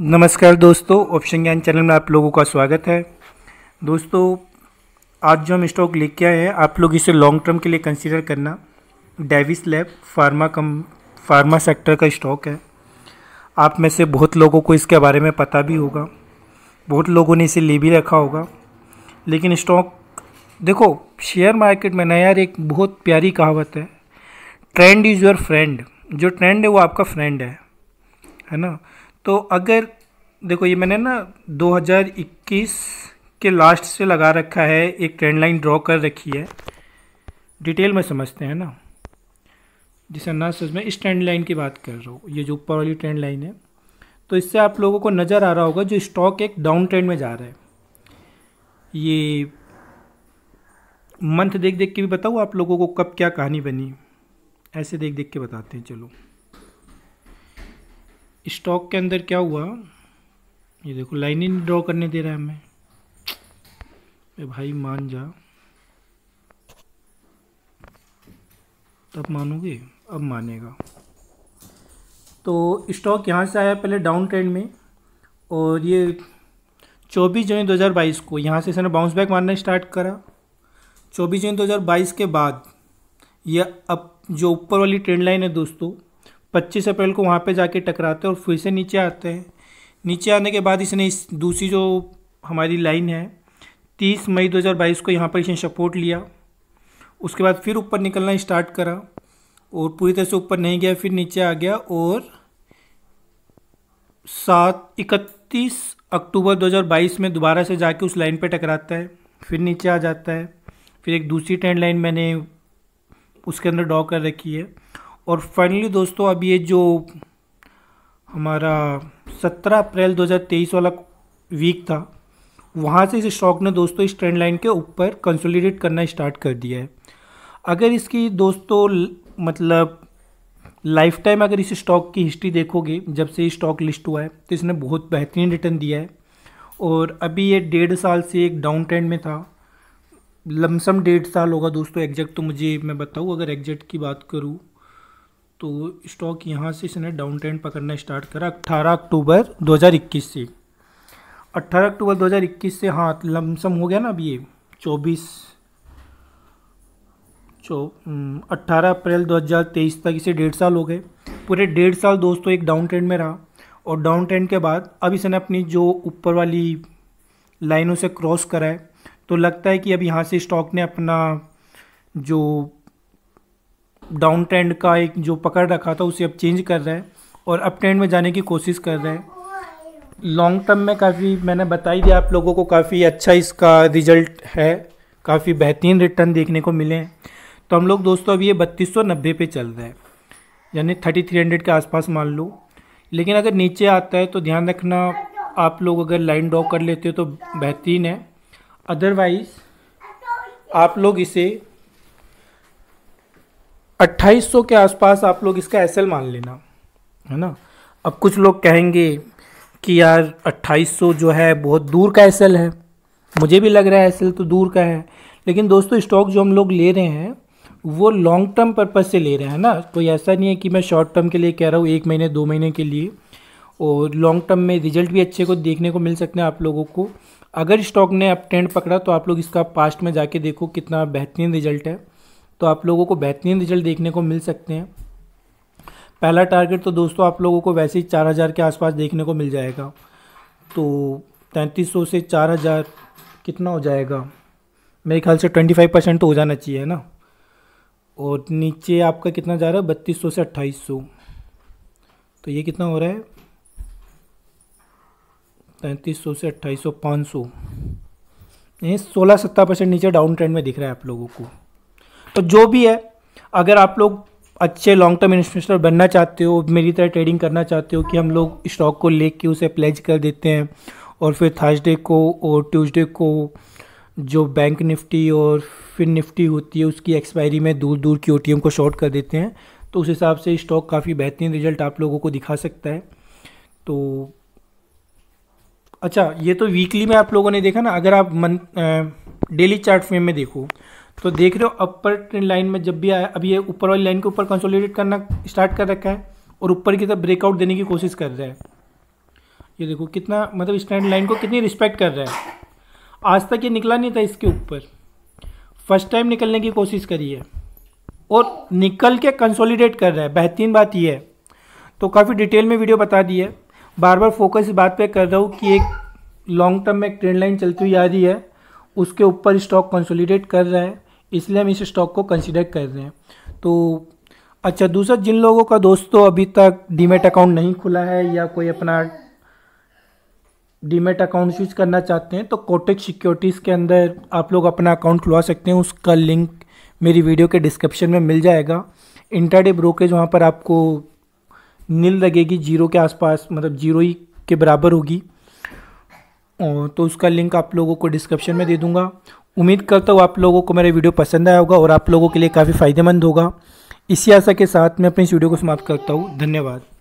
नमस्कार दोस्तों ऑप्शन ज्ञान चैनल में आप लोगों का स्वागत है दोस्तों आज जो हम स्टॉक लेके आए हैं आप लोग इसे लॉन्ग टर्म के लिए कंसीडर करना डेविस लैब फार्मा कम फार्मा सेक्टर का स्टॉक है आप में से बहुत लोगों को इसके बारे में पता भी होगा बहुत लोगों ने इसे ले भी रखा होगा लेकिन स्टॉक देखो शेयर मार्केट में ना यार एक बहुत प्यारी कहावत है ट्रेंड इज़ योर फ्रेंड जो ट्रेंड है वो आपका फ्रेंड है है ना तो अगर देखो ये मैंने ना 2021 के लास्ट से लगा रखा है एक ट्रेंड लाइन ड्रॉ कर रखी है डिटेल में समझते हैं ना जिसे ना से में इस ट्रेंड लाइन की बात कर रहा हूँ ये जो ऊपर वाली ट्रेंड लाइन है तो इससे आप लोगों को नज़र आ रहा होगा जो स्टॉक एक डाउन ट्रेंड में जा रहा है ये मंथ देख देख के भी बताऊँ आप लोगों को कब क्या कहानी बनी ऐसे देख देख के बताते हैं चलो स्टॉक के अंदर क्या हुआ ये देखो लाइन ही ड्रॉ करने दे रहा है हमें भाई मान जा तब मानोगे अब मानेगा तो स्टॉक यहाँ से आया पहले डाउन ट्रेंड में और ये 24 जून 2022 को यहाँ से इसने बाउंस बैक मारना स्टार्ट करा 24 जून 2022 के बाद यह अब जो ऊपर वाली ट्रेंड लाइन है दोस्तों पच्चीस अप्रैल को वहाँ पर जाके टकराते हैं और फिर से नीचे आते हैं नीचे आने के बाद इसने इस दूसरी जो हमारी लाइन है तीस मई 2022 को यहाँ पर इसने सपोर्ट लिया उसके बाद फिर ऊपर निकलना स्टार्ट करा और पूरी तरह से ऊपर नहीं गया फिर नीचे आ गया और सात इकतीस अक्टूबर 2022 में दोबारा से जाके उस लाइन पे टकराता है फिर नीचे आ जाता है फिर एक दूसरी ट्रेंड लाइन मैंने उसके अंदर ड्रॉ कर रखी है और फाइनली दोस्तों अब ये जो हमारा 17 अप्रैल 2023 वाला वीक था वहाँ से इस स्टॉक ने दोस्तों इस ट्रेंड लाइन के ऊपर कंसोलिडेट करना स्टार्ट कर दिया है अगर इसकी दोस्तों मतलब लाइफ टाइम अगर इस स्टॉक की हिस्ट्री देखोगे जब से ये स्टॉक लिस्ट हुआ है तो इसने बहुत बेहतरीन रिटर्न दिया है और अभी ये डेढ़ साल से एक डाउन ट्रेंड में था लमसम डेढ़ साल होगा दोस्तों एग्जैक्ट तो मुझे मैं बताऊँ अगर एग्जैक्ट की बात करूँ तो स्टॉक यहाँ से इसने डाउन ट्रेंड पकड़ना स्टार्ट करा 18 अक्टूबर 2021 से 18 अक्टूबर 2021 से हाँ लमसम हो गया ना अब ये 24 चौ अट्ठारह अप्रैल 2023 तक इसे डेढ़ साल हो गए पूरे डेढ़ साल दोस्तों एक डाउन ट्रेंड में रहा और डाउन ट्रेंड के बाद अब इसने अपनी जो ऊपर वाली लाइनों से क्रॉस करा है तो लगता है कि अब यहाँ से स्टॉक ने अपना जो डाउन ट्रेंड का एक जो पकड़ रखा था उसे अब चेंज कर रहे हैं और अप ट्रेंड में जाने की कोशिश कर रहे हैं लॉन्ग टर्म में काफ़ी मैंने बताई दिया आप लोगों को काफ़ी अच्छा इसका रिजल्ट है काफ़ी बेहतरीन रिटर्न देखने को मिले हैं तो हम लोग दोस्तों अभी ये बत्तीस सौ नब्बे पे चल रहे हैं यानी थर्टी थ्री हंड्रेड के आसपास मान लो लेकिन अगर नीचे आता है तो ध्यान रखना आप लोग अगर लाइन ड्रॉ कर लेते हो तो बेहतरीन है अदरवाइज़ आप लोग इसे 2800 के आसपास आप लोग इसका एस मान लेना है ना अब कुछ लोग कहेंगे कि यार 2800 जो है बहुत दूर का एस है मुझे भी लग रहा है एस तो दूर का है लेकिन दोस्तों स्टॉक जो हम लोग ले रहे हैं वो लॉन्ग टर्म पर्पज़ से ले रहे हैं ना कोई ऐसा नहीं है कि मैं शॉर्ट टर्म के लिए कह रहा हूँ एक महीने दो महीने के लिए और लॉन्ग टर्म में रिजल्ट भी अच्छे को देखने को मिल सकते हैं आप लोगों को अगर स्टॉक ने अब ट्रेंड पकड़ा तो आप लोग इसका पास्ट में जाके देखो कितना बेहतरीन रिजल्ट है तो आप लोगों को बेहतरीन रिजल्ट देखने को मिल सकते हैं पहला टारगेट तो दोस्तों आप लोगों को वैसे ही चार हज़ार के आसपास देखने को मिल जाएगा तो तैंतीस सौ से चार हज़ार कितना हो जाएगा मेरे ख्याल से ट्वेंटी फाइव परसेंट तो हो जाना चाहिए है ना और नीचे आपका कितना जा रहा है बत्तीस सौ से अट्ठाईस सौ तो ये कितना हो रहा है तैंतीस सौ से अट्ठाईस सौ पाँच सौ सोलह सत्तर परसेंट नीचे डाउन ट्रेंड में दिख रहा है आप लोगों को तो जो भी है अगर आप लोग अच्छे लॉन्ग टर्म इन्वेस्टर बनना चाहते हो मेरी तरह ट्रेडिंग करना चाहते हो कि हम लोग स्टॉक को ले के उसे प्लेज कर देते हैं और फिर थर्सडे को और ट्यूसडे को जो बैंक निफ्टी और फिर निफ्टी होती है उसकी एक्सपायरी में दूर दूर की ओ को शॉर्ट कर देते हैं तो उस हिसाब से स्टॉक काफ़ी बेहतरीन रिजल्ट आप लोगों को दिखा सकता है तो अच्छा ये तो वीकली में आप लोगों ने देखा ना अगर आप मंथ डेली चार्ट फ्रेम में देखो तो देख रहे हो अपर ट्रेंड लाइन में जब भी आया अब ये ऊपर वाली लाइन के ऊपर कंसोलिडेट करना स्टार्ट कर रखा है और ऊपर की तरफ ब्रेकआउट देने की कोशिश कर रहा है ये देखो कितना मतलब स्टैंड लाइन को कितनी रिस्पेक्ट कर रहा है आज तक ये निकला नहीं था इसके ऊपर फर्स्ट टाइम निकलने की कोशिश करी है और निकल के कंसोलिडेट कर रहा है बेहतरीन बात यह है तो काफ़ी डिटेल में वीडियो बता दी है बार बार फोकस इस बात पे कर रहा हूँ कि एक लॉन्ग टर्म में एक ट्रेंड लाइन चलती हुई आ रही है उसके ऊपर स्टॉक कंसोलिडेट कर रहा है इसलिए हम इस स्टॉक को कंसिडर कर रहे हैं तो अच्छा दूसरा जिन लोगों का दोस्तों अभी तक डीमेट अकाउंट नहीं खुला है या कोई अपना डीमेट अकाउंट स्विच करना चाहते हैं तो कोटेक सिक्योरिटीज़ के अंदर आप लोग अपना अकाउंट खुलवा सकते हैं उसका लिंक मेरी वीडियो के डिस्क्रिप्शन में मिल जाएगा इंटरडे ब्रोकेज वहाँ पर आपको नील लगेगी जीरो के आसपास मतलब जीरो ही के बराबर होगी तो उसका लिंक आप लोगों को डिस्क्रिप्शन में दे दूंगा उम्मीद करता हूँ आप लोगों को मेरा वीडियो पसंद आया होगा और आप लोगों के लिए काफ़ी फ़ायदेमंद होगा इसी आशा के साथ मैं अपनी इस वीडियो को समाप्त करता हूँ धन्यवाद